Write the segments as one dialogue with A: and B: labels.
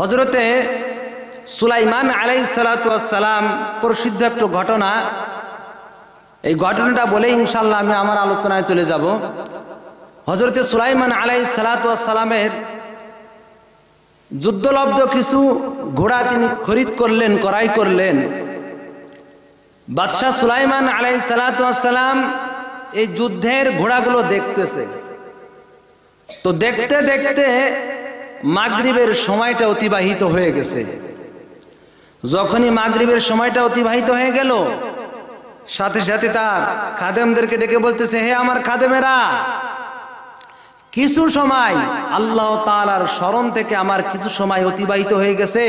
A: হজরতে সুলাইমান আলাই সালাতাম প্রসিদ্ধ একটু ঘটনা এই ঘটনাটা বলে ইনশাল্লাহ আমি আমার আলোচনায় চলে যাব হজরতে সুলাইমান আলাই সালাতামের যুদ্ধলব্ধ কিছু ঘোড়া তিনি খরিদ করলেন করাই করলেন বাদশাহ সুলাইমান আলাই সালাতাম এই যুদ্ধের ঘোড়াগুলো দেখতেছে তো দেখতে দেখতে মাগরিবের সময়টা অতিবাহিত হয়ে গেছে যখনই মাগরিবের সময়টা অতিবাহিত হয়ে গেল সাথে সাথে তার খাদেমদেরকে ডেকে বলতেছে হে আমার খাদেমেরা কিছু সময় আল্লাহ তালার স্মরণ থেকে আমার কিছু সময় অতিবাহিত হয়ে গেছে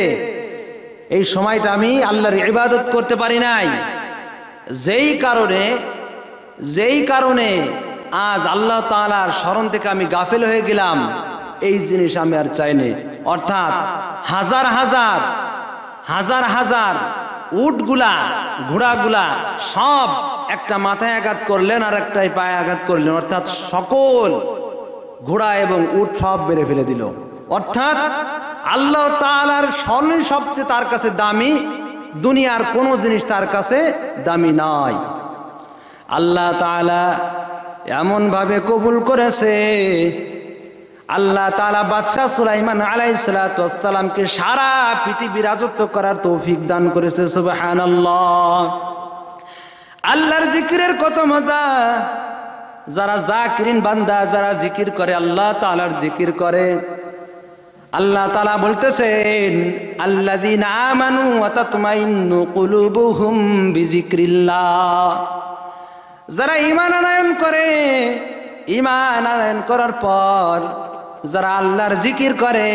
A: এই সময়টা আমি আল্লাহর ইবাদত করতে পারি নাই যেই কারণে যেই কারণে আজ আল্লাহ তালার স্মরণ থেকে আমি গাফেল হয়ে গেলাম এই জিনিস আমি আর চাইনি অর্থাৎ হাজার হাজার হাজার হাজার উটগুলা ঘোড়াগুলা সব একটা মাথায় আঘাত করলেন আর একটাই পায়ে আঘাত করলেন অর্থাৎ সকল ঘোড়া এবং উট সব বেড়ে ফেলে দিল অর্থাৎ আল্লাহ তালার স্বর্ণের সবচেয়ে তার কাছে দামি দুনিয়ার কোনো জিনিস তার কাছে দামি নয় আল্লাহ তালা এমনভাবে কবুল করেছে আল্লাহ তালা বাদশাহ সুলাইমান আলাই সালাতামকে সারা পৃথিবী রাজত্ব করার তৌফিক দান করেছে সুবাহান আল্লাহর জিকিরের কত মজা যারা জাকিরিন বান্দা যারা জিকির করে আল্লাহ তালার জিকির করে আল্লাহ তালা বলতেছেন আল্লাদিন আমানু অতাতমাইন্নু কুলুবুহুম যারা ইমান আনায়ন করে ইমান আনায়ন করার পর যারা আল্লাহর জিকির করে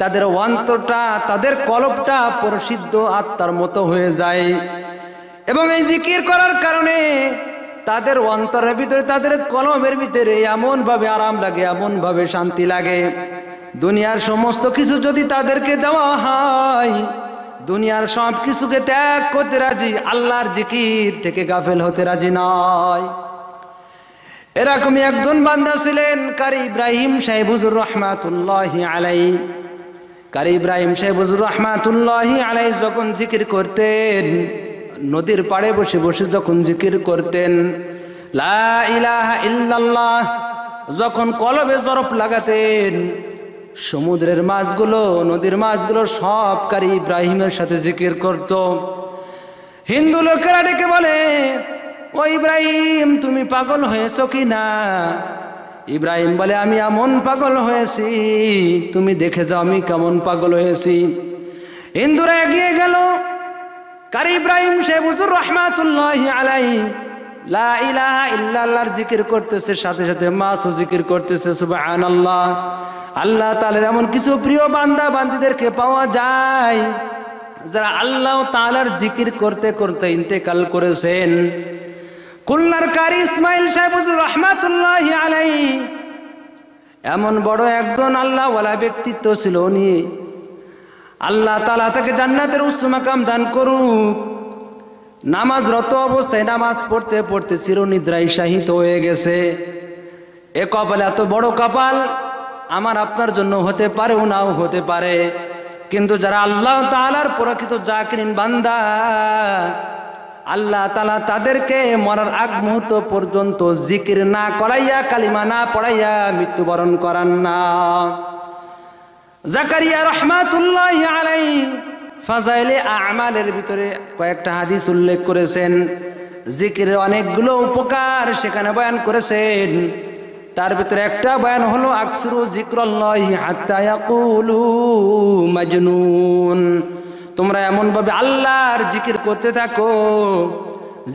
A: তাদের অন্তরটা তাদের কলপটা প্রসিদ্ধ আত্মার মতো হয়ে যায় এবং এই জিকির করার কারণে তাদের অন্তরের ভিতরে তাদের কলমের ভিতরে এমনভাবে আরাম লাগে এমনভাবে শান্তি লাগে দুনিয়ার সমস্ত কিছু যদি তাদেরকে দেওয়া হয় দুনিয়ার সব কিছুকে ত্যাগ করতে রাজি আল্লাহর জিকির থেকে গাফেল হতে রাজি নয় এরকমই একজন বান্দা ছিলেন কারি ইব্রাহিম সাহেবুজুর রহমাতুল্লাহ আলাই কারি ইব্রাহিম সাহেবুজুর রহমাতুল্লাহ আলাই যখন জিকির করতেন নদীর পাড়ে বসে বসে যখন জিকির করতেন লা ইলাহা ইল্লাল্লাহ যখন কলবে জরফ লাগাতেন সমুদ্রের মাছগুলো নদীর মাছগুলো সব কারি ইব্রাহিমের সাথে জিকির করত হিন্দু লোকেরা ডেকে বলে ও ইব্রাহিম তুমি পাগল হয়েছ কি না ইব্রাহিম বলে আমি এমন পাগল হয়েছি তুমি দেখে যাও আমি কেমন পাগল হয়েছি হিন্দুরা এগিয়ে গেল কার ইব্রাহিম শেখুজুর রহমাতুল্লাহ আলাই লা ইলাহা ইল্লাল্লাহর জিকির করতেছে সাথে সাথে মাসও জিকির করতেছে সুবহানাল্লাহ আল্লাহ আল্লাহ তালের এমন কিছু প্রিয় বান্দা বান্দীদেরকে পাওয়া যায় যারা আল্লাহ তালার জিকির করতে করতে ইন্তেকাল করেছেন খুলনার কারি ইসমাইল সাহেবুজুর রহমাতুল্লাহ আলাই এমন বড় একজন আল্লাহওয়ালা ব্যক্তিত্ব ছিল উনি আল্লাহ তালা তাকে জান্নাতের উচ্চ মাকাম দান করুক নামাজরত অবস্থায় নামাজ পড়তে পড়তে চিরনিদ্রায় শাহিত হয়ে গেছে এ কপাল এত বড় কপাল আমার আপনার জন্য হতে ও নাও হতে পারে কিন্তু যারা আল্লাহ তালার প্রকৃত জাকিরিন বান্দা আল্লাহ তালা তাদেরকে মরার আগ মুহূর্ত পর্যন্ত জিকির না করাইয়া কালিমা না পড়াইয়া মৃত্যুবরণ করান না জাকারিয়া রহমাতুল্লাহ আলাই ফাজাইলে আমালের ভিতরে কয়েকটা হাদিস উল্লেখ করেছেন জিকির অনেকগুলো উপকার সেখানে বয়ান করেছেন তার ভিতরে একটা বয়ান হলো আকসুরু জিক্রল্লাহ হাত্তায়াকুলু মাজনুন তোমরা এমনভাবে আল্লাহর জিকির করতে থাকো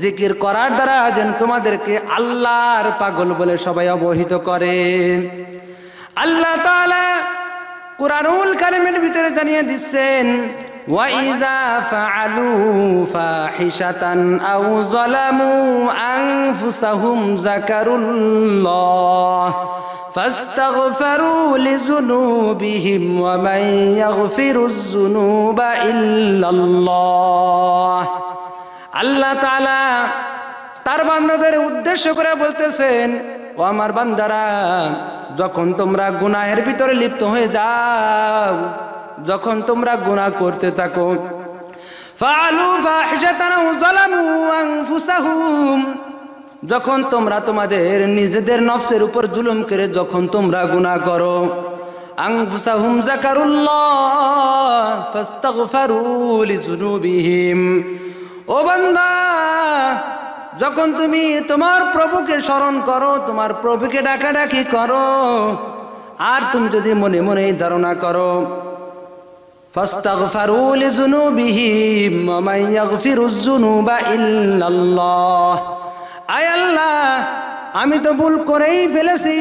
A: জিকির করার দ্বারা যেন তোমাদেরকে আল্লাহর পাগল বলে সবাই অবহিত করে আল্লাহ তাআলা কারিমের ভিতরে জানিয়ে দিচ্ছেন ওয়াইদা ফাআলু ফাহিশাতান আও فاستغفروا لذنوبهم ومن يغفر الذنوب إلا الله আল্লাহ তালা তার বান্দাদের উদ্দেশ্য করে বলতেছেন ও আমার বান্দারা যখন তোমরা গুনাহের ভিতরে লিপ্ত হয়ে যাও যখন তোমরা গুনাহ করতে থাকো ফাআলু ফাহিশাতান জালামু আনফুসাহুম যখন তোমরা তোমাদের নিজেদের নফসের উপর জুলুম করে যখন তোমরা গুণা করো ও যখন তুমি তোমার প্রভুকে স্মরণ করো তোমার প্রভুকে ডাকাডাকি করো আর তুমি যদি মনে মনে ধারণা করো فاستغفروا জুনুবিহিম ومن يغفر الذنوب আয় আল্লাহ আমি তো ভুল করেই ফেলেছি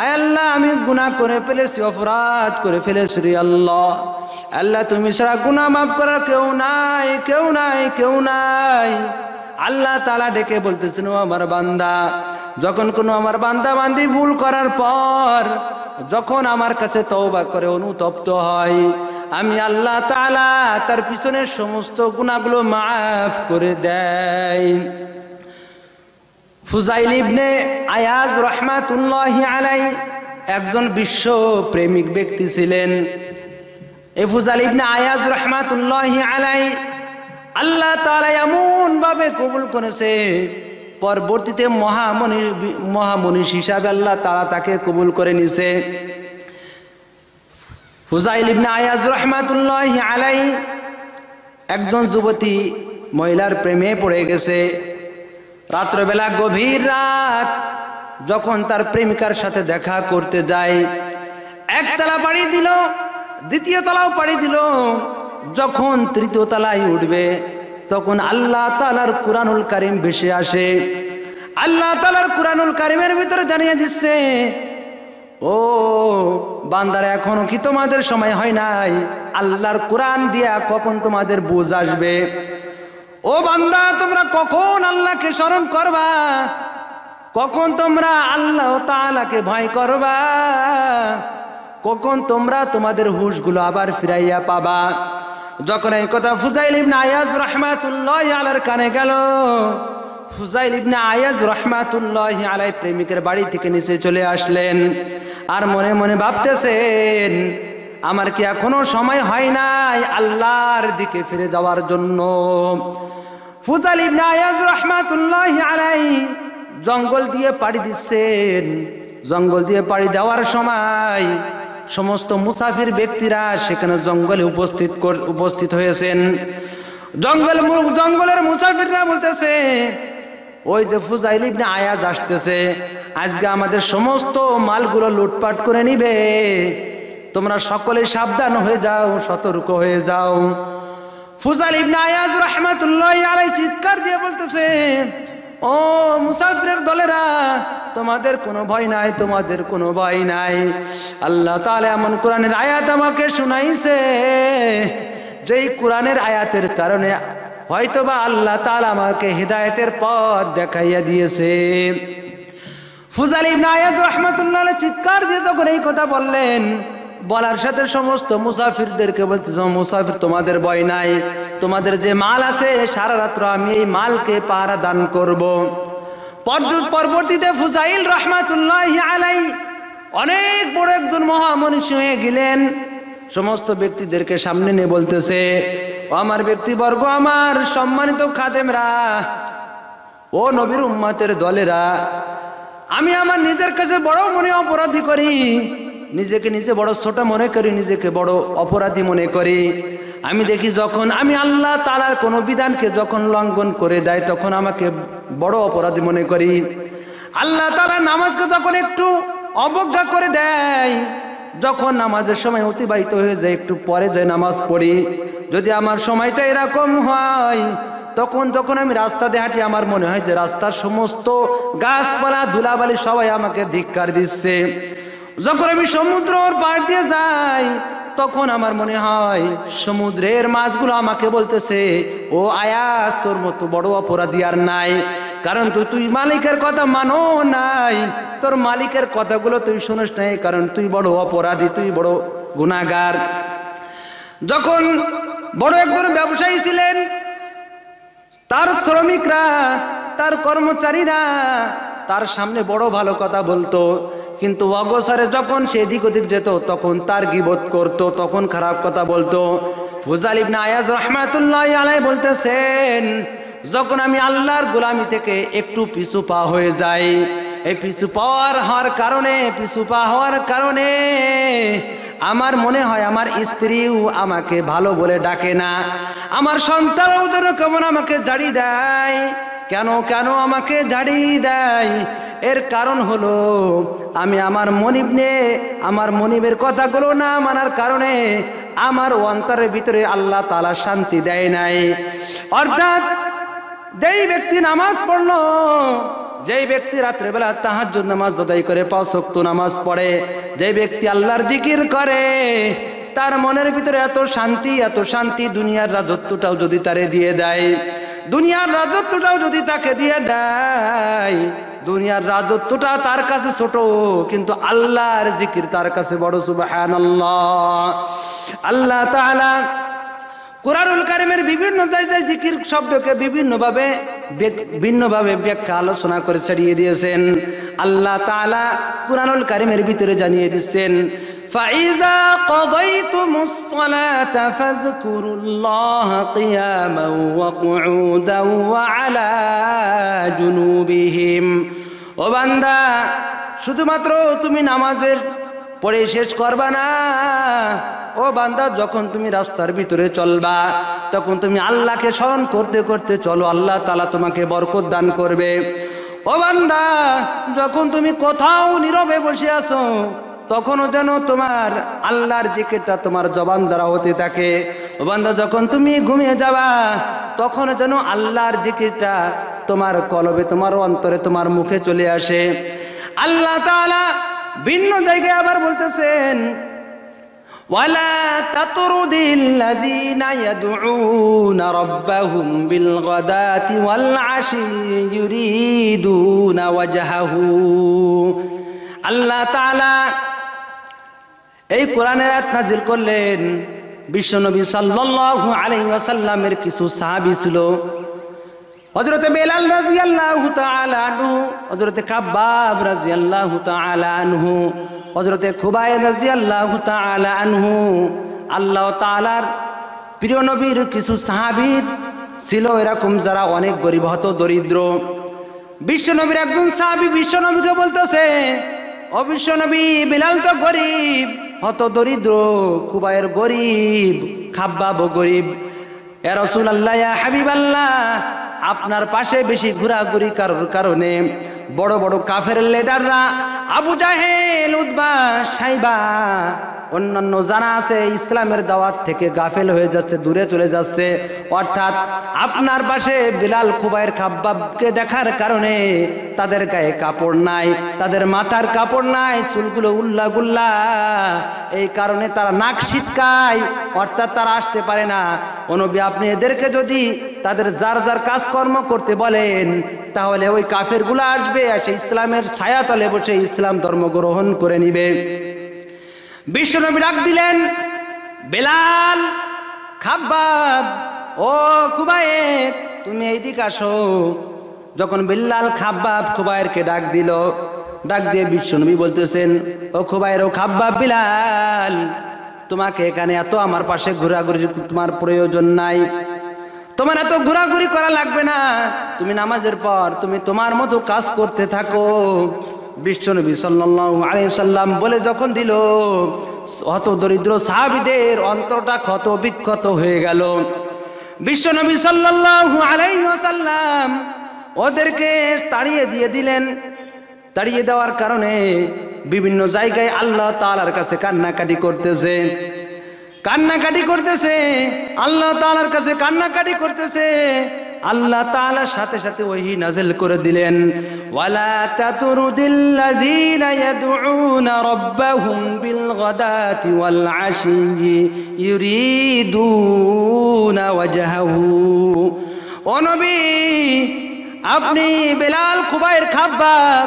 A: আয় আল্লাহ আমি গুণা করে ফেলেছি অপরাধ করে ফেলেছি রে আল্লাহ আল্লাহ তুমি সারা গুণা মাফ করার কেউ নাই কেউ নাই কেউ নাই আল্লাহ তালা ডেকে বলতেছেন আমার বান্দা যখন কোনো আমার বান্দা বান্দি ভুল করার পর যখন আমার কাছে তওবা করে অনুতপ্ত হয় আমি আল্লাহ তালা তার পিছনের সমস্ত গুণাগুলো মাফ করে দেয় ফুজাইল ইবনে আয়াজ রহমাতুল্লাহি আলাই একজন বিশ্ব প্রেমিক ব্যক্তি ছিলেন এ ফুজাইল ইবনে আয়াজ রহমাতুল্লাহি আলাই আল্লাহ তাআলা এমন ভাবে কবুল করেছে পরবর্তীতে মহামনি মহামনিষ হিসাবে আল্লাহ তাআলা তাকে কবুল করে নিছে ফুজাইল ইবনে আয়াজ রহমাতুল্লাহি আলাই একজন যুবতী মহিলার প্রেমে পড়ে গেছে রাত্রবেলা গভীর রাত যখন তার প্রেমিকার সাথে দেখা করতে যায় একতলা পাড়ি দিল দ্বিতীয় তলাও পাড়ি দিল যখন তৃতীয় তলায় উঠবে তখন আল্লাহ তালার কুরানুল কারিম ভেসে আসে আল্লাহ তালার কুরানুল কারিমের ভিতরে জানিয়ে দিচ্ছে ও বান্দারা এখনো কি তোমাদের সময় হয় নাই আল্লাহর কোরআন দিয়া কখন তোমাদের বোঝ আসবে ও বান্দা তোমরা কখন আল্লাহকে স্মরণ করবা কখন তোমরা আল্লাহ তালাকে ভয় করবা কখন তোমরা তোমাদের হুশগুলো আবার ফিরাইয়া পাবা যখন এই কথা ফুজাইল ইবনে আয়াজ রহমাতুল্লাহ আলার কানে গেল ফুজাইল ইবনে আয়াজ রহমাতুল্লাহ আলাই প্রেমিকের বাড়ি থেকে নিচে চলে আসলেন আর মনে মনে ভাবতেছেন আমার কি এখনো সময় হয় নাই আল্লাহর দিকে ফিরে যাওয়ার জন্য ফুজাল ইবনে আয়াজ রহমাতুল্লাহ আলাই জঙ্গল দিয়ে পাড়ি দিচ্ছেন জঙ্গল দিয়ে পাড়ি দেওয়ার সময় সমস্ত মুসাফির ব্যক্তিরা সেখানে জঙ্গলে উপস্থিত উপস্থিত হয়েছেন জঙ্গল জঙ্গলের মুসাফিররা বলতেছে ওই যে ফুজাইল ইবনে আয়াজ আসতেছে আজকে আমাদের সমস্ত মালগুলো লুটপাট করে নিবে তোমরা সকলে সাবধান হয়ে যাও সতর্ক হয়ে যাও ফুজাল ইবনা আয়াজ রহমাতুল্লাহ আলাই চিৎকার দিয়ে বলতেছে ও মুসাফিরের দলেরা তোমাদের কোনো ভয় নাই তোমাদের কোনো ভয় নাই আল্লাহ তাহলে এমন কোরআনের আয়াত আমাকে শুনাইছে যেই কোরআনের আয়াতের কারণে হয়তোবা আল্লাহ তালা আমাকে হৃদায়তের পথ দেখাইয়া দিয়েছে ফুজাল ইবনা আয়াজ রহমাতুল্লাহ চিৎকার দিয়ে তখন এই কথা বললেন বলার সাথে সমস্ত মুসাফিরদেরকে বলতেছ মুসাফির তোমাদের ভয় নাই তোমাদের যে মাল আছে সারা রাত্র আমি এই মালকে পাহারা দান করব। পরবর্তীতে ফুসাইল রহমাতুল্লাহ আলাই অনেক বড় একজন মহামনীষী হয়ে গেলেন সমস্ত ব্যক্তিদেরকে সামনে নিয়ে বলতেছে আমার ব্যক্তিবর্গ আমার সম্মানিত খাদেমরা ও নবীর উম্মাতের দলেরা আমি আমার নিজের কাছে বড় মনে অপরাধী করি নিজেকে নিজে বড় ছোট মনে করি নিজেকে বড় অপরাধী মনে করি আমি দেখি যখন আমি আল্লাহ তালার কোনো বিধানকে যখন লঙ্ঘন করে দেয় তখন আমাকে বড় অপরাধী মনে করি আল্লাহ তালা নামাজকে যখন একটু অবজ্ঞা করে দেয় যখন নামাজের সময় অতিবাহিত হয়ে যায় একটু পরে যায় নামাজ পড়ি যদি আমার সময়টা এরকম হয় তখন যখন আমি রাস্তা দিয়ে হাঁটি আমার মনে হয় যে রাস্তার সমস্ত গাছপালা ধুলাবালি সবাই আমাকে ধিক্কার দিচ্ছে যখন আমি সমুদ্রর পার দিয়ে যাই তখন আমার মনে হয় সমুদ্রের মাছগুলো আমাকে বলতেছে ও আয়াস তোর মতো বড় অপরাধী আর নাই কারণ তো তুই মালিকের কথা মানো নাই তোর মালিকের কথাগুলো তুই শুনিস নাই কারণ তুই বড় অপরাধী তুই বড় গুণাগার যখন বড় একজন ব্যবসায়ী ছিলেন তার শ্রমিকরা তার কর্মচারীরা তার সামনে বড় ভালো কথা বলতো কিন্তু অগসরে যখন সে এদিক ওদিক যেত তখন তার গিবোধ করত তখন খারাপ কথা বলতো হুজাল ইবনা আয়াজ রহমাতুল্লাহ আলাই বলতেছেন যখন আমি আল্লাহর গোলামি থেকে একটু পিছু পা হয়ে যাই এই পিছু পাওয়ার হওয়ার কারণে পিছু পা হওয়ার কারণে আমার মনে হয় আমার স্ত্রীও আমাকে ভালো বলে ডাকে না আমার সন্তানও যেন কেমন আমাকে জাড়ি দেয় কেন কেন আমাকে জাড়ি দেয় এর কারণ হলো আমি আমার মনিব নে আমার মনিবের কথাগুলো না মানার কারণে আমার অন্তরের ভিতরে আল্লাহ তালা শান্তি দেয় নাই অর্থাৎ যেই ব্যক্তি নামাজ পড়ল যেই ব্যক্তি রাত্রেবেলা তাহার জন্য নামাজ আদায় করে পাঁচক্ত নামাজ পড়ে যেই ব্যক্তি আল্লাহর জিকির করে তার মনের ভিতরে এত শান্তি এত শান্তি দুনিয়ার রাজত্বটাও যদি তারে দিয়ে দেয় দুনিয়ার রাজত্বটাও যদি তাকে দিয়ে দেয় দুনিয়ার রাজত্বটা তার কাছে ছোট কিন্তু আল্লাহর জিকির তার কাছে বড় সুবাহ আল্লাহ আল্লাহ তালা কোরআনুল কারিমের বিভিন্ন জায়গায় জিকির শব্দকে বিভিন্নভাবে ভিন্নভাবে ব্যাখ্যা আলোচনা করে ছাড়িয়ে দিয়েছেন আল্লাহ তালা কোরআনুল কারিমের ভিতরে জানিয়ে দিচ্ছেন শুধুমাত্র তুমি নামাজের পরে শেষ করবা না ও বান্দা যখন তুমি রাস্তার ভিতরে চলবা তখন তুমি আল্লাহকে স্মরণ করতে করতে চলো আল্লাহ তালা তোমাকে বরকত দান করবে ও বান্দা যখন তুমি কোথাও নীরবে বসে আছো তখনও যেন তোমার আল্লাহর দিকেটা তোমার জবান দ্বারা হতে থাকে ও বান্দা যখন তুমি ঘুমিয়ে যাবা তখন যেন আল্লাহর দিকেটা তোমার কলবে তোমার অন্তরে তোমার মুখে চলে আসে আল্লাহ তালা ভিন্ন জায়গায় আবার বলতেছেন ولا تطرد الذين يدعون ربهم بالغداة والعشي يريدون وجهه الله تعالى اي قرآن رات نزل قلين بشن نبي صلى الله عليه وسلم اركسو صحابي سلو حضرت بلال رضي الله تعالى عنه حضرت كباب رضي الله تعالى عنه হজরতে খুবায় রাজি আল্লাহ আনহু আল্লাহ তালার প্রিয় নবীর কিছু সাহাবির ছিল এরকম যারা অনেক গরিব হত দরিদ্র বিশ্বনবীর একজন সাহাবি বিশ্বনবীকে বলতেছে ও বিশ্বনবী বিলাল তো গরিব হত দরিদ্র খুবায়ের গরিব খাব্বাব গরিব এ রসুল আল্লাহ হাবিব আল্লাহ আপনার পাশে বেশি ঘোরাঘুরি কারোর কারণে বড় বড় কাফের লেডাররা আবু জাহেল উদ্বা সাইবা অন্যান্য যারা আছে ইসলামের দাওয়াত থেকে গাফেল হয়ে যাচ্ছে দূরে চলে যাচ্ছে অর্থাৎ আপনার পাশে বিলাল খুবাইয়ের খাব্বাবকে দেখার কারণে তাদের গায়ে কাপড় নাই তাদের মাথার কাপড় নাই চুলগুলো উল্লা গুল্লা এই কারণে তারা নাক ছিটকায় অর্থাৎ তারা আসতে পারে না অনবী আপনি এদেরকে যদি তাদের যার যার কাজকর্ম করতে বলেন তাহলে ওই কাফেরগুলো আসবে আর সে ইসলামের ছায়াতলে বসে ইসলাম ধর্ম গ্রহণ করে নিবে বিশ্বনবী ডাক দিলেন বেলাল খাব্বাব ও খুবায়ের তুমি এইদিকে আসো যখন বিল্লাল খাব্বাব খুবায়েরকে ডাক দিল ডাক দিয়ে বিশ্বনবী বলতেছেন ও খুবায়ের ও খাব্বাব বিলাল তোমাকে এখানে এত আমার পাশে ঘোরাঘুরি তোমার প্রয়োজন নাই তোমার এত ঘোরাঘুরি করা লাগবে না তুমি নামাজের পর তুমি তোমার মতো কাজ করতে থাকো বিশ্বনবী সাল্লাল্লাহু আলাইহি সাল্লাম বলে যখন দিল অত দরিদ্র সাহাবীদের অন্তরটা ক্ষত বিক্ষত হয়ে গেল বিশ্বনবী সাল্লাল্লাহু আলাইহি সাল্লাম ওদেরকে তাড়িয়ে দিয়ে দিলেন তাড়িয়ে দেওয়ার কারণে বিভিন্ন জায়গায় আল্লাহ তালার কাছে কান্নাকাটি করতেছে কান্নাকাটি করতেছে আল্লাহ তালার কাছে কান্নাকাটি করতেছে আল্লাহ তাআলা সাথে সাথে ওহি নাজিল করে দিলেন ওয়ালা তাতুরুদিল্লাযীনা ইয়াদউনা রাব্বাহুম বিল গাদাতি ওয়াল আশিয়্যি ইউরিদুনা ওয়াজহাহু ও নবী আপনি বেলাল খুবাইর খাব্বাব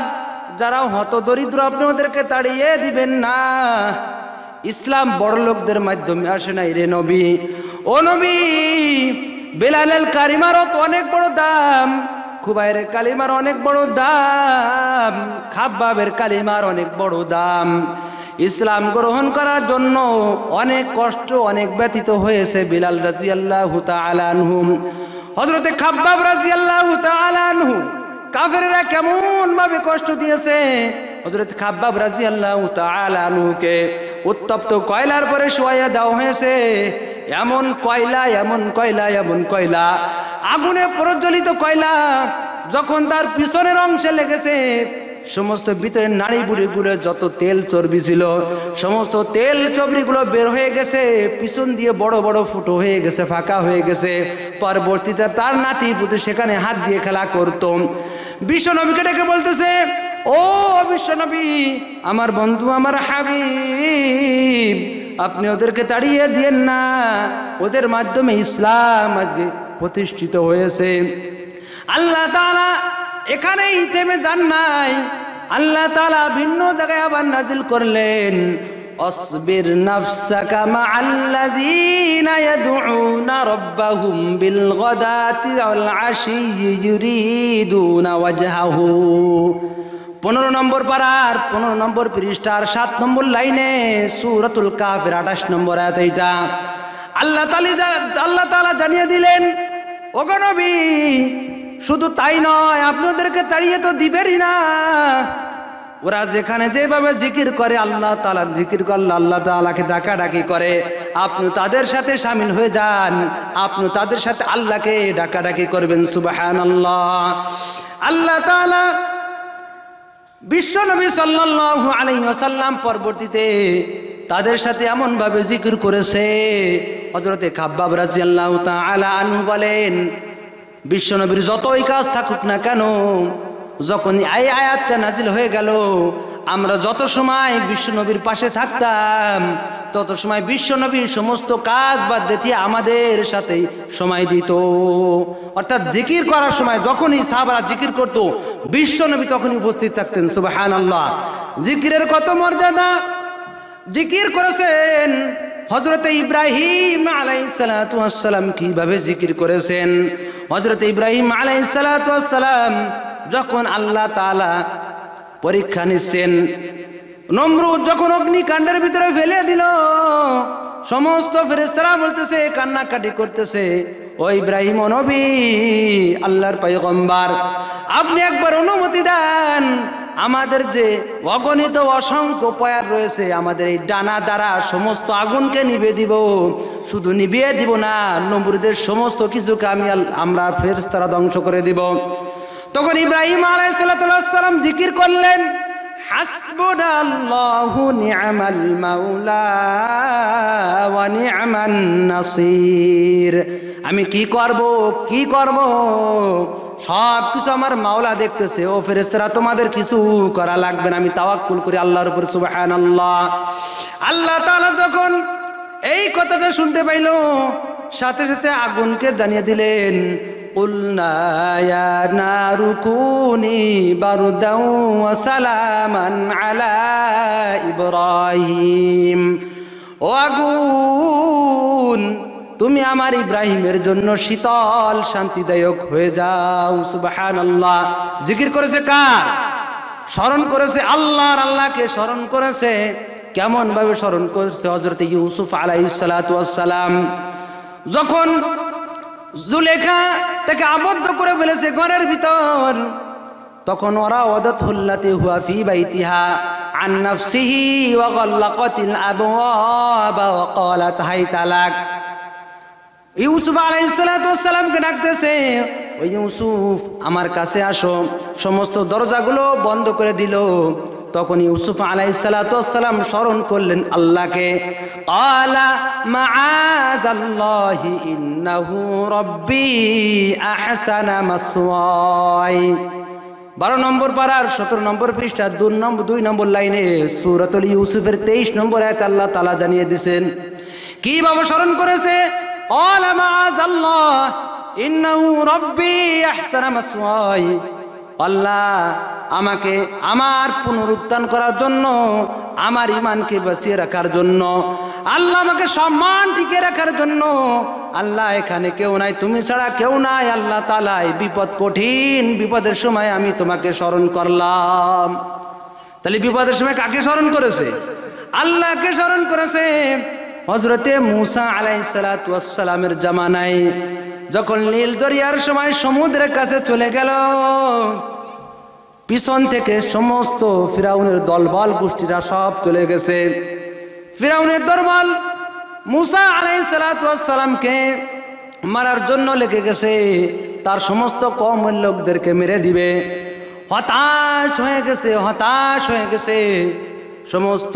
A: যারা হত দরিদ্র আপনি ওদেরকে তাড়িয়ে দিবেন না ইসলাম বড় লোকদের মাধ্যমে আসে না রে নবী ও নবী বেলালের কারিমারও তো অনেক বড় দাম খুবাইরের কালিমার অনেক বড় দাম খাব্বাবের কালিমার অনেক বড় দাম ইসলাম গ্রহণ করার জন্য অনেক কষ্ট অনেক ব্যতীত হয়েছে বিলাল রাজি আল্লাহ আলানহুম হজরতে খাব্বাব রাজি আল্লাহ আলানহুম কাফেরা কেমন ভাবে কষ্ট দিয়েছে হজরত খাব্বাব রাজি আল্লাহ আলানহুকে উত্তপ্ত কয়লার পরে শোয়া দেওয়া হয়েছে এমন কয়লা এমন কয়লা এমন কয়লা আগুনে প্রজ্বলিত কয়লা যখন তার পিছনের অংশে লেগেছে সমস্ত ভিতরে নাড়ি বুড়িগুলো যত তেল চর্বি ছিল সমস্ত তেল চর্বিগুলো বের হয়ে গেছে পিছন দিয়ে বড় বড় ফুটো হয়ে গেছে ফাঁকা হয়ে গেছে পরবর্তীতে তার নাতি পুতু সেখানে হাত দিয়ে খেলা করত বিশ্বনবীকে ডেকে বলতেছে ও বিশ্বনবী আমার বন্ধু আমার হাবিব আপনি ওদেরকে তাড়িয়ে দিয়েন না ওদের মাধ্যমে ইসলাম আজকে প্রতিষ্ঠিত হয়েছে আল্লাহ তালা এখানেই থেমে যান নাই আল্লাহ তালা ভিন্ন জায়গায় আবার নাজিল করলেন অসবির নাফসাকা পনেরো নম্বর পাড়ার পনেরো নম্বর পৃষ্ঠার সাত নম্বর লাইনে সুরতুল কাফের আঠাশ নম্বর আয়াত এইটা আল্লাহ তালি আল্লাহ তালা জানিয়ে দিলেন ওগনবী শুধু তাই নয় আপনাদেরকে তাড়িয়ে তো দিবেরই না ওরা যেখানে যেভাবে জিকির করে আল্লাহ তালার জিকির করলে আল্লাহ তালাকে ডাকাডাকি করে আপনি তাদের সাথে সামিল হয়ে যান আপনি তাদের সাথে আল্লাহকে ডাকাডাকি করবেন সুবাহান আল্লাহ আল্লাহ তালা বিশ্ব নবী সাল্লাহ আলহিহাসাল্লাম পরবর্তীতে তাদের সাথে এমনভাবে জিকির করেছে হজরতে খাব্বাব রাজি আল্লাহ আলা আনহু বলেন বিশ্বনবীর যতই কাজ থাকুক না কেন যখন এই আয়াতটা নাজিল হয়ে গেল আমরা যত সময় বিশ্বনবীর পাশে থাকতাম তত সময় বিশ্বনবীর সমস্ত কাজ বাদ দিয়ে আমাদের সাথেই সময় দিত অর্থাৎ জিকির করার সময় যখনই সাহাবারা জিকির করতো বিশ্বনবী তখন উপস্থিত থাকতেন সুবাহান আল্লাহ জিকিরের কত মর্যাদা জিকির করেছেন হজরতে ইব্রাহিম আলাইসালাম কিভাবে জিকির করেছেন হজরত ইব্রাহিম আলাইসালাম যখন আল্লাহ তালা পরীক্ষা নিচ্ছেন নমরুদ যখন অগ্নিকাণ্ডের ভিতরে ফেলে দিল সমস্ত ফেরেস্তারা বলতেছে কান্নাকাটি করতেছে ও ইব্রাহিম নবী আল্লাহর পয়গম্বার আপনি একবার অনুমতি দেন আমাদের যে অগণিত অসংখ্য পয়ার রয়েছে আমাদের এই ডানা দ্বারা সমস্ত আগুনকে নিবে দিব শুধু নিবিয়ে দিব না নমরুদের সমস্ত কিছুকে আমি আমরা তারা ধ্বংস করে দিব তখন ইব্রাহিম আলাইসালাম জিকির করলেন হাসবুনাল্লাহু মাউলা আমি কি করব কি করব সব কিছু আমার মাওলা দেখতেছে ও ফেরেস্তারা তোমাদের কিছু করা লাগবে না আমি তাওয়াক্কুল করি আল্লাহর উপর সুবহানাল্লাহ আল্লাহ আল্লাহ তাআলা যখন এই কথাটা শুনতে পাইল সাথে সাথে আগুনকে জানিয়ে দিলেন ইব্রাহিম ও আগুন তুমি আমার ইব্রাহিমের জন্য শীতল শান্তিদায়ক হয়ে যাও সুবাহান আল্লাহ জিকির করেছে কার স্মরণ করেছে আল্লাহর আল্লাহকে স্মরণ করেছে কেমন ভাবে স্মরণ করেছে হজরত ইউসুফ আলাইসালাম যখন জুলেখা তাকে আবদ্ধ করে ফেলেছে ঘরের ভিতর তখন ওরা অদত হুল্লাতে হুয়া ফি বাইতিহা عن نفسه وغلقت الأبواب وقالت هيت তালাক ইউসুফ আলাইসালামকে ডাকতেছে ওই ইউসুফ আমার কাছে আসো সমস্ত দরজাগুলো বন্ধ করে দিল তখন ইউসুফ আলাইসালাম স্মরণ করলেন আল্লাহকে বারো নম্বর পাড়ার সতেরো নম্বর পৃষ্ঠা দু নম্বর দুই নম্বর লাইনে সুরাতুল ইউসুফের তেইশ নম্বর এক আল্লাহ তালা জানিয়ে দিছেন কি বাবা স্মরণ করেছে قال معاذ الله انه ربي احسن مسواي আল্লাহ আমাকে আমার পুনরুত্থান করার জন্য আমার ইমানকে বসিয়ে রাখার জন্য আল্লাহ আমাকে সম্মান টিকে রাখার জন্য আল্লাহ এখানে কেউ নাই তুমি ছাড়া কেউ নাই আল্লাহ তালাই বিপদ কঠিন বিপদের সময় আমি তোমাকে স্মরণ করলাম তাহলে বিপদের সময় কাকে স্মরণ করেছে আল্লাহকে স্মরণ করেছে হজরতে মুসা আলাইসালাতামের জামানায় যখন নীল দরিয়ার সময় সমুদ্রের কাছে চলে গেল পিছন থেকে সমস্ত ফিরাউনের দলবল গোষ্ঠীরা সব চলে গেছে ফিরাউনের দলবল মুসা সালাতামকে মারার জন্য লেগে গেছে তার সমস্ত কমের লোকদেরকে মেরে দিবে হতাশ হয়ে গেছে হতাশ হয়ে গেছে সমস্ত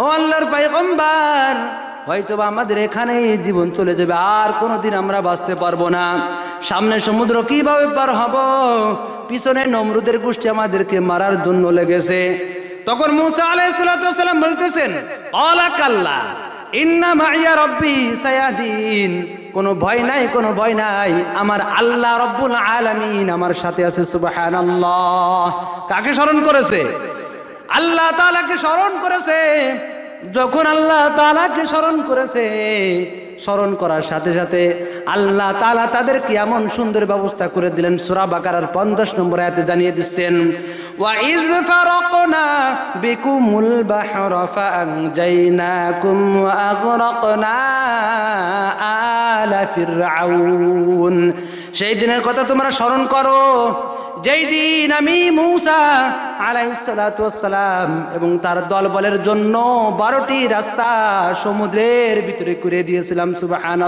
A: ও আল্লাহর পায়গম্বার হয়তো আমাদের এখানেই জীবন চলে যাবে আর কোনোদিন আমরা বাঁচতে পারবো না সামনে সমুদ্র কিভাবে পার হব পিছনে নমরুদের গোষ্ঠী আমাদেরকে মারার জন্য লেগেছে তখন মুসা আলাইসালাম বলতেছেন অলাকাল্লা ইন্না মাইয়া রব্বি সায়াদিন কোনো ভয় নাই কোনো ভয় নাই আমার আল্লাহ রব্বুল আলমিন আমার সাথে আছে সুবাহ কাকে স্মরণ করেছে আল্লাহ তালাকে স্মরণ করেছে যখন আল্লাহ তালাকে স্মরণ করেছে স্মরণ করার সাথে সাথে আল্লাহ তালা তাদেরকে এমন সুন্দর ব্যবস্থা করে দিলেন সুরা বাকার পঞ্চাশ নম্বর এতে জানিয়ে দিচ্ছেন وَإِذْ সেই দিনের কথা তোমরা স্মরণ করো যেই দিন আমি মৌসা আলাইসালাম এবং তার দলবলের জন্য বারোটি রাস্তা সমুদ্রের ভিতরে করে দিয়েছিলাম সুবাহান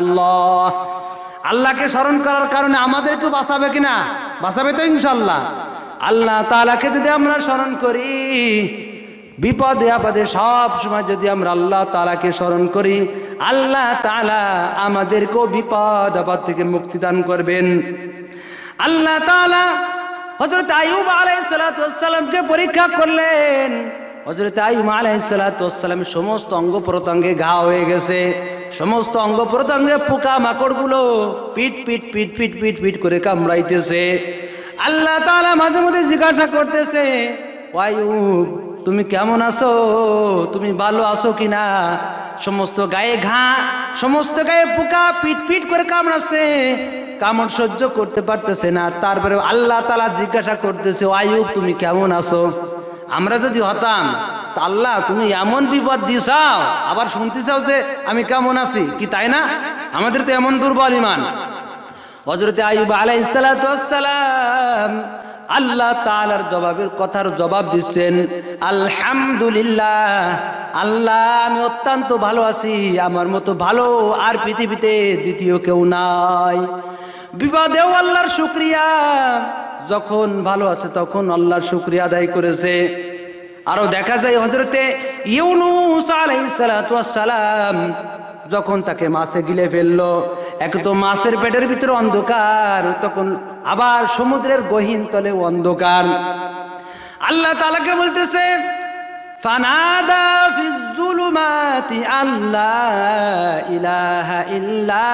A: আল্লাহকে স্মরণ করার কারণে আমাদেরকে বাঁচাবে কিনা বাঁচাবে তো ইনশাল্লাহ আল্লাহ তালাকে যদি আমরা স্মরণ করি বিপদে আপদে সব সময় যদি আমরা আল্লাহ তালাকে স্মরণ করি আল্লাহ তালা আমাদেরকে বিপদ আপদ থেকে মুক্তি দান করবেন আল্লাহ তালা হজরত আয়ুব আলাইসালামকে পরীক্ষা করলেন হজরত আয়ুব আলাইসালাম সমস্ত অঙ্গ প্রত্যঙ্গে ঘা হয়ে গেছে সমস্ত অঙ্গ প্রত্যঙ্গে পোকা মাকড়গুলো পিট পিট পিট পিট পিট পিট করে কামড়াইতেছে আল্লাহ তালা মাঝে মধ্যে জিজ্ঞাসা করতেছে আয়ুব তুমি কেমন আছো তুমি ভালো আছো কি না সমস্ত গায়ে ঘা সমস্ত গায়ে পোকা পিট পিট করে কামড়াচ্ছে কামড় সহ্য করতে পারতেছে না তারপরে আল্লাহ তালা জিজ্ঞাসা করতেছে আয়ুব তুমি কেমন আছো আমরা যদি হতাম আল্লাহ তুমি এমন বিপদ দিছাও আবার শুনতে চাও যে আমি কেমন আছি কি তাই না আমাদের তো এমন দুর্বল ইমান হজরতে আয়ুব আলাইসালাম আল্লাহ তালার জবাবের কথার জবাব দিচ্ছেন আলহামদুলিল্লাহ আল্লাহ আমি অত্যন্ত ভালো আছি আমার মতো ভালো আর পৃথিবীতে দ্বিতীয় কেউ নাই বিবাদেও আল্লাহর শুক্রিয়া যখন ভালো আছে তখন আল্লাহর শুক্রিয়া আদায় করেছে আরো দেখা যায় হজরতে ইউনুস সালাম যখন তাকে মাছে গিলে ফেলল এক তো মাছের পেটের ভিতরে অন্ধকার তখন আবার সমুদ্রের গহীন তলে অন্ধকার আল্লাহ তালাকে বলতেছে ফানাদা ফিজুলুমাতি ইলাহা ইল্লা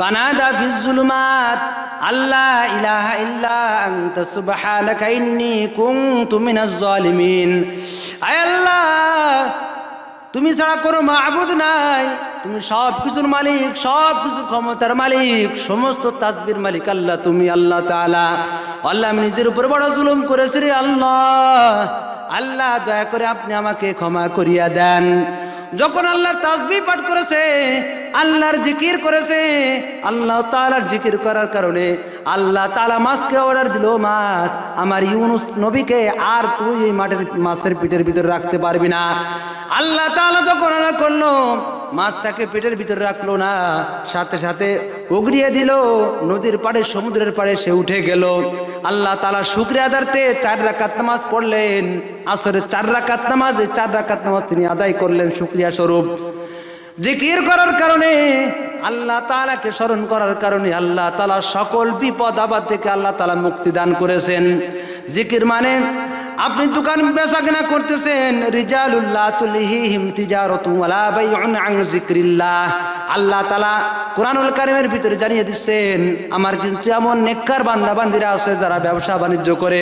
A: ফানাদা ফিজুলুমাত আল্লাহ ইলাহা ইল্লা আনতা সুবহানাকা ইন্নী কুনতু মিনাজ জালিমিন আয় আল্লাহ তুমি ছাড়া কোনো মাহবুদ নাই তুমি সব কিছুর মালিক সব কিছু ক্ষমতার মালিক সমস্ত তাজবির মালিক আল্লাহ তুমি আল্লাহ তালা আল্লাহ আমি নিজের উপর বড় জুলুম করেছি রে আল্লাহ আল্লাহ দয়া করে আপনি আমাকে ক্ষমা করিয়া দেন যখন আল্লাহ তাজবি পাঠ করেছে আল্লাহর জিকির করেছে আল্লাহ তালার জিকির করার কারণে আল্লাহ তালা মাছকে অর্ডার দিল মাছ আমার ইউনুস নবীকে আর তুই এই মাঠের মাছের পিঠের ভিতরে রাখতে পারবি না আল্লাহ তালা যখন অর্ডার করলো মাছটাকে পেটের ভিতরে রাখলো না সাথে সাথে উগড়িয়ে দিল নদীর পাড়ে সমুদ্রের পাড়ে সে উঠে গেল আল্লাহ তালা শুক্রিয়া আদারতে চার রাকাত নামাজ পড়লেন আসরে চার রাকাত নামাজ চার রাকাত নামাজ তিনি আদায় করলেন শুক্রিয়া স্বরূপ জিকির করার কারণে আল্লাহ তালাকে স্মরণ করার কারণে আল্লাহ তালা সকল বিপদ আবাদ থেকে আল্লাহ তালা মুক্তি দান করেছেন জিকির মানে আপনি দোকান বেচা কেনা করতেছেন রিজালুল্লাহ তুলিহিম তিজারতুলা জিক্রিল্লাহ আল্লাহ তালা কোরআনুল কারিমের ভিতরে জানিয়ে দিচ্ছেন আমার কিন্তু এমন নেককার বান্দা বান্দিরা আছে যারা ব্যবসা বাণিজ্য করে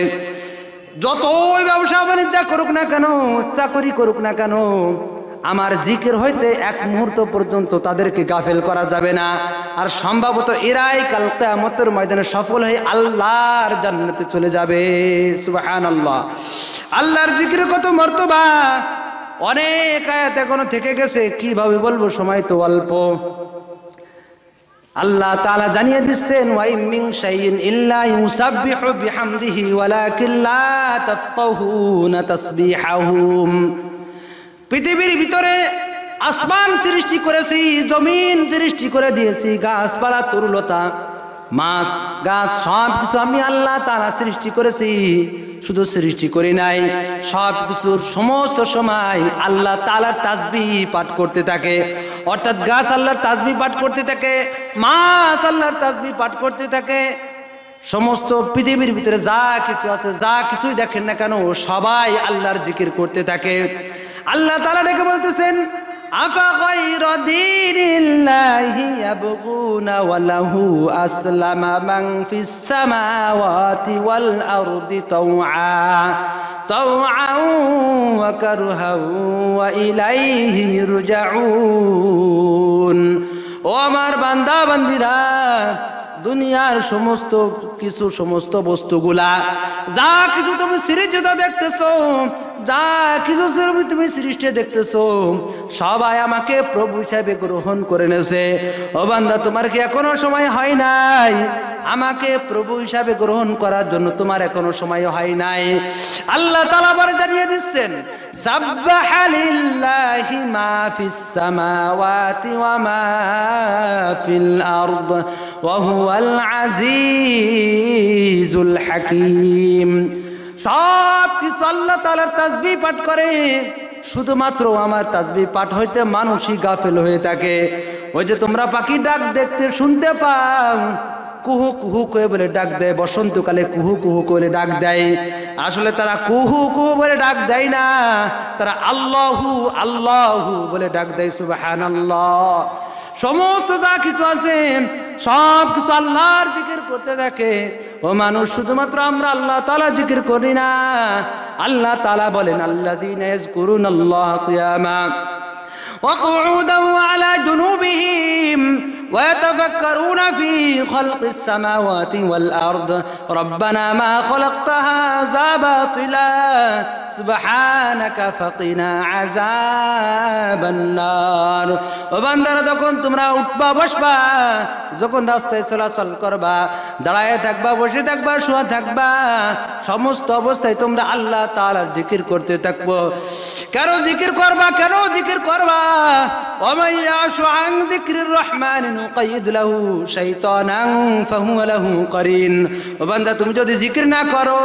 A: যতই ব্যবসা বাণিজ্য করুক না কেন চাকরি করুক না কেন আমার জিকের হইতে এক মুহূর্ত পর্যন্ত তাদেরকে গাফেল করা যাবে না আর সম্ভবত এরাই কাল কেয়ামতের ময়দানে সফল হয়ে আল্লাহর জান্নাতে চলে যাবে সুবাহান আল্লাহ আল্লাহর জিকির কত মর্তবা অনেক আয়াত এখনো থেকে গেছে কিভাবে বলবো সময় তো অল্প আল্লাহ তালা জানিয়ে দিচ্ছেন ওয়াই মিং শাইইন ইল্লা ইউসাব্বিহু বিহামদিহি ওয়ালাকিন লা তাসবিহাহুম পৃথিবীর ভিতরে আসমান সৃষ্টি করেছি জমিন সৃষ্টি করে দিয়েছি গাছপালা তরুলতা মাছ গাছ সব কিছু আমি আল্লাহ তারা সৃষ্টি করেছি শুধু সৃষ্টি করি নাই সব কিছুর সমস্ত সময় আল্লাহ তালার তাজবি পাঠ করতে থাকে অর্থাৎ গাছ আল্লাহর তাজবি পাঠ করতে থাকে মাছ আল্লাহর তাজবি পাঠ করতে থাকে সমস্ত পৃথিবীর ভিতরে যা কিছু আছে যা কিছুই দেখেন না কেন সবাই আল্লাহর জিকির করতে থাকে আল্লাহ তালা ডেকে বলতেছেন আফা গায়র দীনিল্লাহি ইয়াবগুনা ওয়া লাহু আসলামা মান ফিস সামাওয়াতি ওয়াল আরদি তাওআ তাওআ ওয়া কারহাও ওয়া ইলাইহি ইরজাউন ও আমার বান্দা বান্দিরা দুনিয়ার সমস্ত কিছু সমস্ত বস্তুগুলা যা কিছু তুমি সৃজতা দেখতেছো যা কিছু তুমি সৃষ্টি দেখতেছো সবাই আমাকে প্রভু হিসাবে গ্রহণ করে নেছে ও বান্দা তোমার কি এখনো সময় হয় নাই আমাকে প্রভু হিসাবে গ্রহণ করার জন্য তোমার এখনো সময় হয় নাই আল্লাহ তালা আবার জানিয়ে দিচ্ছেন সাব্বাহালিল্লাহি মা ফিস সামাওয়াতি ওয়া মা ফিল আরদ ওয়া হুয়াল আজিজুল হাকীম সব কিছু আল্লাহ তালার তাজবি পাঠ করে শুধুমাত্র আমার তাজবি পাঠ হইতে মানুষই গাফেল হয়ে থাকে ওই যে তোমরা পাখি ডাক দেখতে শুনতে পাও কুহু কুহু করে বলে ডাক দেয় বসন্তকালে কুহু কুহু করে ডাক দেয় আসলে তারা কুহু কুহু বলে ডাক দেয় না তারা আল্লাহু আল্লাহু বলে ডাক দেয় সুবাহ সমস্ত যা কিছু আছেন সব কিছু আল্লাহর জিকির করতে দেখে ও মানুষ শুধুমাত্র আমরা আল্লাহ তালা জিকির করি না আল্লাহ তালা বলেন আল্লাহ দিনেশ করুন আল্লাহ কুয়ামা وقعودا وعلى جنوبهم ويتفكرون في خلق السماوات والأرض ربنا ما خلقتها هذا باطلا سبحانك فقنا عذاب النار وبندر دكون تمرا اتبا بشبا زكون داستي سلا سل قربا دلائي تكبا بشي تكبا شو تكبا شمستو بستي تمرا الله تعالى ذكر كرتي تكبو كانوا ذكر قربا كانوا ذكر قربا ومن يعش عن ذكر الرحمن نقيد له شيطانا فهو له قرين ও বান্দা তুমি যদি জিকির না করো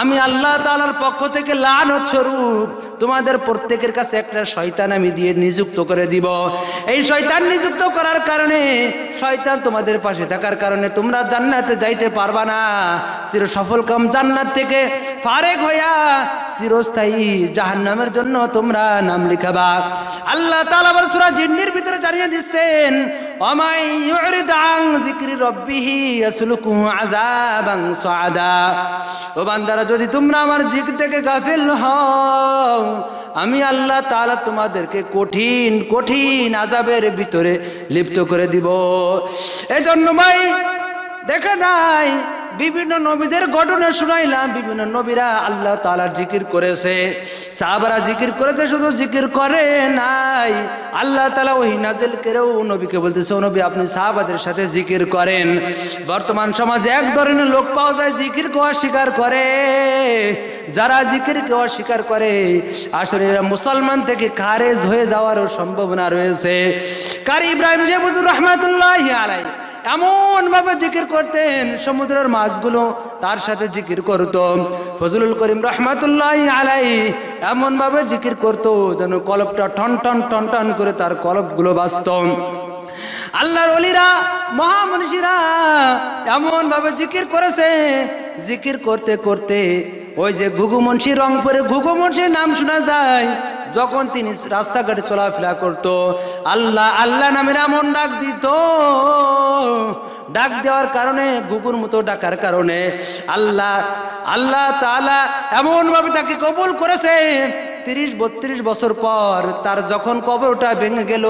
A: আমি আল্লাহ তাআলার পক্ষ থেকে লানত স্বরূপ তোমাদের প্রত্যেকের কাছে একটা শয়তান আমি দিয়ে নিযুক্ত করে দিব এই শয়তান নিযুক্ত করার কারণে শয়তান তোমাদের পাশে থাকার কারণে তোমরা জান্নাতে যাইতে পারবা না চির সফল কম জান্নাত থেকে ফারেক হইয়া চিরস্থায়ী নামের জন্য তোমরা নাম লিখাবা আল্লাহ তালা আবার সূরা জিন্নির ভিতরে জানিয়ে দিচ্ছেন যদি তোমরা আমার জিক থেকে গাফিল হও আমি আল্লাহ তালা তোমাদেরকে কঠিন কঠিন আজাবের ভিতরে লিপ্ত করে দিব এজন্য ভাই দেখা যায় বিভিন্ন নবীদের ঘটনা শুনাইলাম বিভিন্ন নবীরা আল্লাহ তালার জিকির করেছে সাহাবারা জিকির করেছে শুধু জিকির করে নাই আল্লাহ তালা ওই নাজেল কেরেও নবীকে বলতেছে ও নবী আপনি সাহাবাদের সাথে জিকির করেন বর্তমান সমাজে এক ধরনের লোক পাওয়া যায় জিকির জিকিরকে অস্বীকার করে যারা জিকির জিকিরকে অস্বীকার করে আসলে এরা মুসলমান থেকে খারেজ হয়ে যাওয়ারও সম্ভাবনা রয়েছে কারি ইব্রাহিম জেবুজুর রহমাতুল্লাহ আলাই এমনভাবে জিকির করতেন সমুদ্রের মাছগুলো তার সাথে জিকির করত ফজলুল করিম রহমাতুল্লাহ আলাই এমনভাবে জিকির করত যেন কলপটা টন টন টন টন করে তার কলপগুলো বাঁচত আল্লাহর অলিরা মহামনীষীরা এমনভাবে জিকির করেছে জিকির করতে করতে ওই যে ঘুঘু রং রংপুরে ঘুঘু মনসির নাম শোনা যায় যখন তিনি রাস্তাঘাটে চলাফেরা করত আল্লাহ আল্লাহ নামের এমন ডাক দিত ডাক দেওয়ার কারণে ঘুঘুর মতো ডাকার কারণে আল্লাহ আল্লাহ তালা এমনভাবে তাকে কবুল করেছে তিরিশ বত্রিশ বছর পর তার যখন কবরটা ভেঙে গেল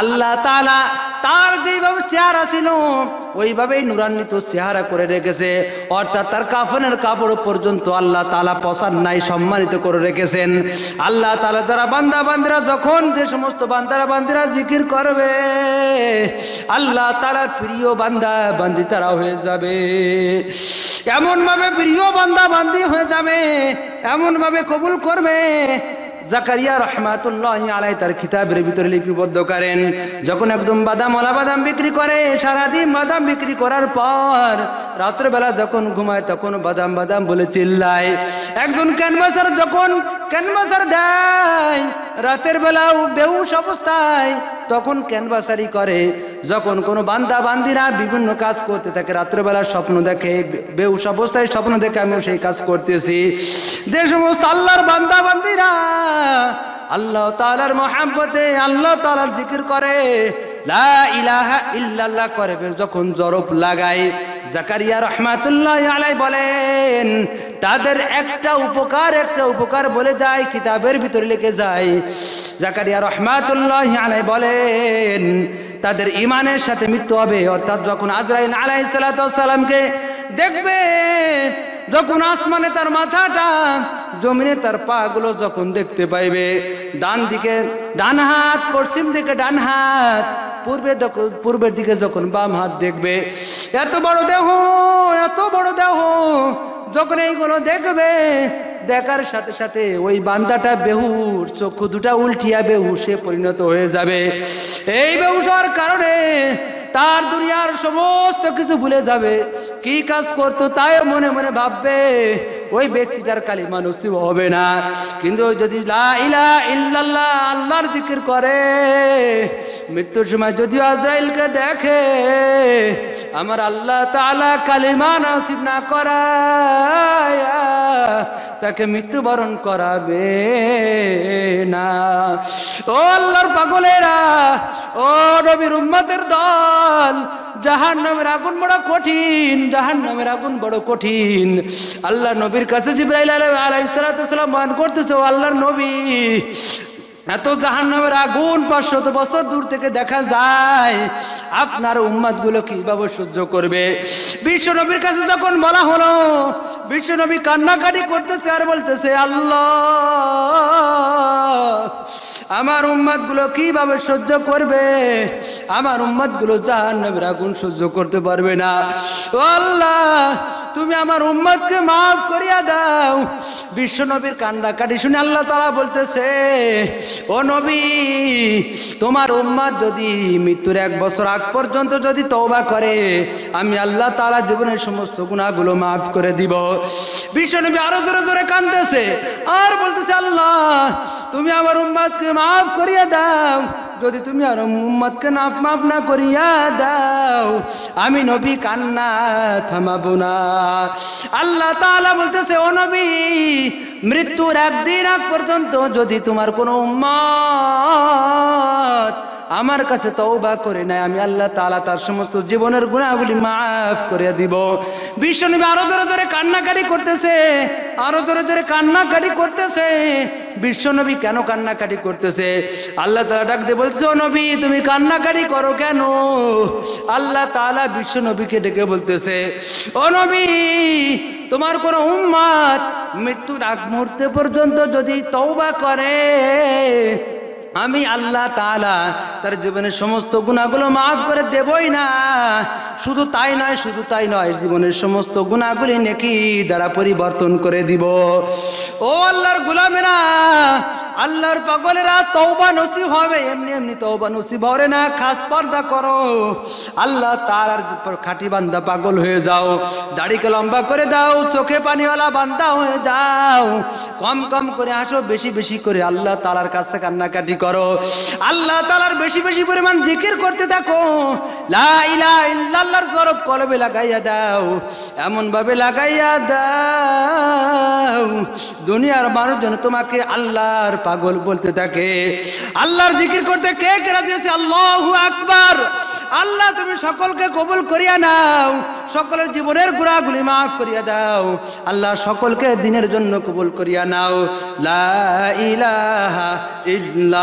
A: আল্লাহ তালা তার যেভাবে চেহারা ছিল ওইভাবেই নুরান্বিত চেহারা করে রেখেছে অর্থাৎ তার কাফনের কাপড় পর্যন্ত আল্লাহ তালা পশার নাই সম্মানিত করে রেখেছেন আল্লাহ তালা যারা বান্দা বান্দিরা যখন যে সমস্ত বান্দারা বান্দিরা জিকির করবে আল্লাহ তালার প্রিয় বান্দা বান্দি তারা হয়ে যাবে এমনভাবে প্রিয় বান্দা বান্দি হয়ে যাবে এমনভাবে কবুল করবে জাকারিয়া রহমাতুল্লাহ আলাই তার খিতাবের ভিতরে লিপিবদ্ধ করেন যখন একদম বাদাম ওলা বাদাম বিক্রি করে সারাদিন বাদাম বিক্রি করার পর রাত্রেবেলা যখন ঘুমায় তখন বাদাম বাদাম বলে চিল্লায় একজন ক্যানভাসার যখন ক্যানভাসার দেয় রাতের বেলাও বেউস অবস্থায় তখন ক্যানভাসারি করে যখন কোনো বান্দা বান্দিরা বিভিন্ন কাজ করতে থাকে রাত্রেবেলার স্বপ্ন দেখে বেউস অবস্থায় স্বপ্ন দেখে আমিও সেই কাজ করতেছি যে সমস্ত আল্লাহর বান্দা বান্দিরা আল্লাহ তালার মহাব্বতে আল্লাহ তালার জিকির করে লা ইলাহা ইল্লাল্লাহ করে যখন জরব লাগায় জাকারিয়া রহমাতুল্লাহ আলাই বলেন তাদের একটা উপকার একটা উপকার বলে যায় কিতাবের ভিতরে লিখে যায় জাকারিয়া রহমাতুল্লাহ আলাই বলেন তাদের ইমানের সাথে মৃত্যু হবে অর্থাৎ যখন আজরাইল আলাই সালাতামকে দেখবে যখন আসমানে তার মাথাটা জমিনে তার পাগুলো যখন দেখতে পাইবে ডান দিকে ডান হাত পশ্চিম দিকে ডান হাত পূর্বে পূর্বের দিকে যখন বাম হাত দেখবে এত বড় দেহ এত বড় দেহ যখন এইগুলো দেখবে দেখার সাথে সাথে ওই বান্দাটা বেহুর চক্ষু দুটা উল্টিয়া বেহু সে পরিণত হয়ে যাবে এই বেহুসার কারণে তার দুনিয়ার সমস্ত কিছু ভুলে যাবে কি কাজ করতো তাই মনে মনে ভাববে ওই ব্যক্তিটার কালি মানুষ হবে না কিন্তু যদি ইল্লাল্লাহ আল্লাহর জিকির করে মৃত্যুর সময় যদি আজরাইলকে দেখে আমার আল্লাহ তালা কালিমা নাসিব না করা তাকে মৃত্যুবরণ করাবে না ও আল্লাহর পাগলেরা ও নবীর উম্মতের দল জাহান নামের আগুন বড় কঠিন জাহান নামের আগুন বড় কঠিন আল্লাহ নবীর কাছে জিব্রাইল আলাই সালাম বয়ান করতেছে ও আল্লাহর নবী এত নামের আগুন পাঁচশত বছর দূর থেকে দেখা যায় আপনার গুলো কিভাবে সহ্য করবে বিশ্বনবীর কাছে যখন বলা হলো বিশ্বনবী কান্নাকাটি করতেছে আর বলতেছে আল্লাহ আমার গুলো কিভাবে সহ্য করবে আমার গুলো জাহান্নামের আগুন সহ্য করতে পারবে না আল্লাহ তুমি আমার উম্মাদকে মাফ করিয়া দাও বিশ্বনবীর কাটি শুনে আল্লাহ তারা বলতেছে ও নবী তোমার উম্মাদ যদি মৃত্যুর এক বছর আগ পর্যন্ত যদি তওবা করে আমি আল্লাহ তারা জীবনের সমস্ত গুণাগুলো মাফ করে দিব বিশ্বনবী আরো জোরে জোরে কান্দেছে আর বলতেছে আল্লাহ তুমি আমার উম্মাদকে মাফ করিয়া দাও যদি তুমি আর উম্মতকে নাপ মাফ না করিয়া দাও আমি নবী কান্না থামাবো না আল্লাহ তালা বলতেছে ও নবী মৃত্যুর একদিন আগ পর্যন্ত যদি তোমার কোনো উম্মত আমার কাছে তওবা করে নাই আমি আল্লাহ তালা তার সমস্ত জীবনের গুণাগুলি মাফ করে দিব বিশ্বনবী আরো ধরে ধরে কান্নাকারি করতেছে আরো ধরে ধরে কান্নাকারি করতেছে বিশ্বনবী কেন কান্নাকাটি করতেছে আল্লাহ তালা ডাকতে বলছে ও নবী তুমি কান্নাকাটি করো কেন আল্লাহ তালা বিশ্বনবীকে ডেকে বলতেছে ও নবী তোমার কোন উম্মাদ মৃত্যুর আগ মুহূর্তে পর্যন্ত যদি তৌবা করে আমি আল্লাহ তালা তার জীবনের সমস্ত গুণাগুলো মাফ করে দেবই না শুধু তাই নয় শুধু তাই নয় জীবনের সমস্ত গুণাগুলি নেকি দ্বারা পরিবর্তন করে দিব ও আল্লাহর গুলামেরা আল্লাহর পাগলেরা তৌবা নসি হবে এমনি এমনি তৌবা নসি ভরে না খাস পর্দা করো আল্লাহ তার খাটি বান্দা পাগল হয়ে যাও দাড়িকে লম্বা করে দাও চোখে পানিওয়ালা বান্দা হয়ে যাও কম কম করে আসো বেশি বেশি করে আল্লাহ তালার কাছে কান্নাকাটি করো করো আল্লাহ তালার বেশি বেশি পরিমাণ জিকির করতে থাকো লাইলার সরব কলবে লাগাইয়া দাও এমনভাবে লাগাইয়া দাও দুনিয়ার মানুষজন তোমাকে আল্লাহর পাগল বলতে থাকে আল্লাহর জিকির করতে কে কে রাজি আছে আল্লাহ আকবার আল্লাহ তুমি সকলকে কবুল করিয়া নাও সকলের জীবনের গুড়াগুলি মাফ করিয়া দাও আল্লাহ সকলকে দিনের জন্য কবুল করিয়া নাও
B: লা ইলাহা ইল্লা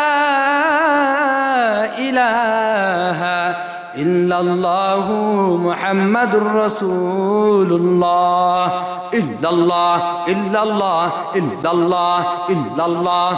B: إلا الله محمد رسول الله إلا الله إلا الله إلا الله إلا الله, إلا الله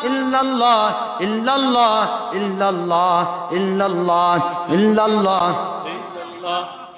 B: إلا الله إلا الله إلا الله إلا الله إلا الله إلا الله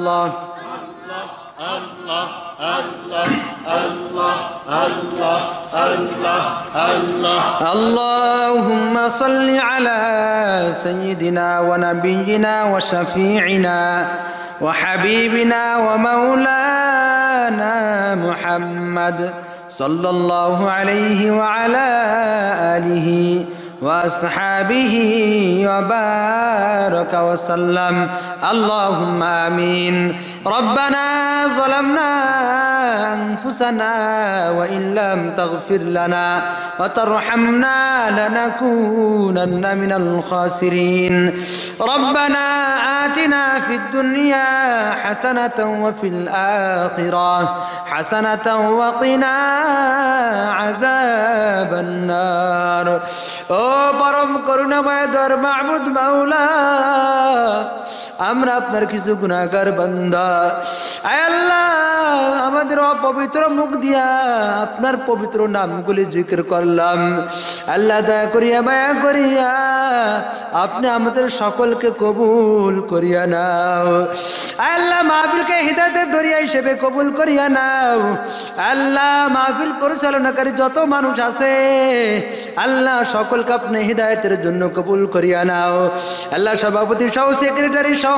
B: الله الله الله الله الله الله الله
A: اللهم صل على سيدنا ونبينا وشفيعنا وحبيبنا ومولانا محمد صلى الله عليه وعلى آله وسلم وأصحابه وبارك وسلم اللهم آمين ربنا ظلمنا أنفسنا وإن لم تغفر لنا وترحمنا لنكونن من الخاسرين ربنا آتنا في الدنيا حسنة وفي الآخرة حسنة وقنا عذاب النار أو পরম করুণাময় দর معبد مولاه আমরা আপনার কিছু গুণাগার বান্দা আল্লাহ আমাদের অপবিত্র মুখ দিয়া আপনার পবিত্র নামগুলি জিকির করলাম আল্লাহ দয়া করিয়া মায়া করিয়া আপনি আমাদের সকলকে কবুল করিয়া নাও আল্লাহ মাহফিলকে হৃদায়তের দরিয়া হিসেবে কবুল করিয়া নাও আল্লাহ মাহফিল পরিচালনাকারী যত মানুষ আছে আল্লাহ সকলকে আপনি হৃদায়তের জন্য কবুল করিয়া নাও আল্লাহ সভাপতি সহ সেক্রেটারি সহ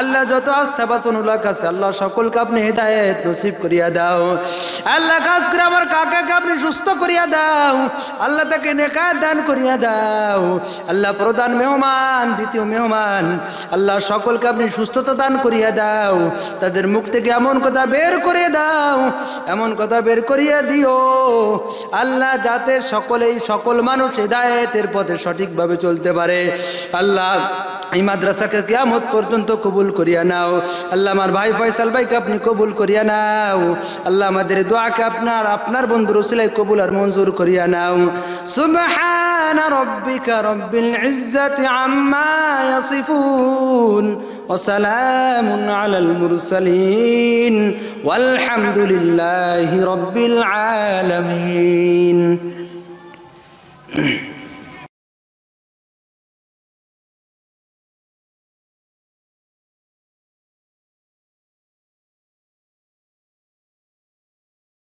A: আল্লাহ যত আস্থা বাসন কাছে আল্লাহ সকলকে আপনি হেদায়ত নসিব করিয়া দাও আল্লাহ কাজ করে আমার কাকাকে আপনি সুস্থ করিয়া দাও আল্লাহ তাকে নেকায় দান করিয়া দাও আল্লাহ প্রধান মেহমান দ্বিতীয় মেহমান আল্লাহ সকলকে আপনি সুস্থতা দান করিয়া দাও তাদের মুখ থেকে এমন কথা বের করে দাও এমন কথা বের করিয়া দিও আল্লাহ যাতে সকলেই সকল মানুষ হেদায়তের পথে সঠিকভাবে চলতে পারে আল্লাহ এই মাদ্রাসা তাকে কিয়ামত পর্যন্ত কবুল করিয়া নাও আল্লাহ আমার ভাই ফয়সাল ভাইকে আপনি কবুল করিয়া নাও আল্লাহ আমাদের দোয়াকে আপনার আপনার বন্ধু রসুলাই কবুল আর মঞ্জুর করিয়া নাও সুবহান রব্বিকা রব্বিল ইজ্জাতি আম্মা ইয়াসিফুন وسلام على المرسلين والحمد لله رب العالمين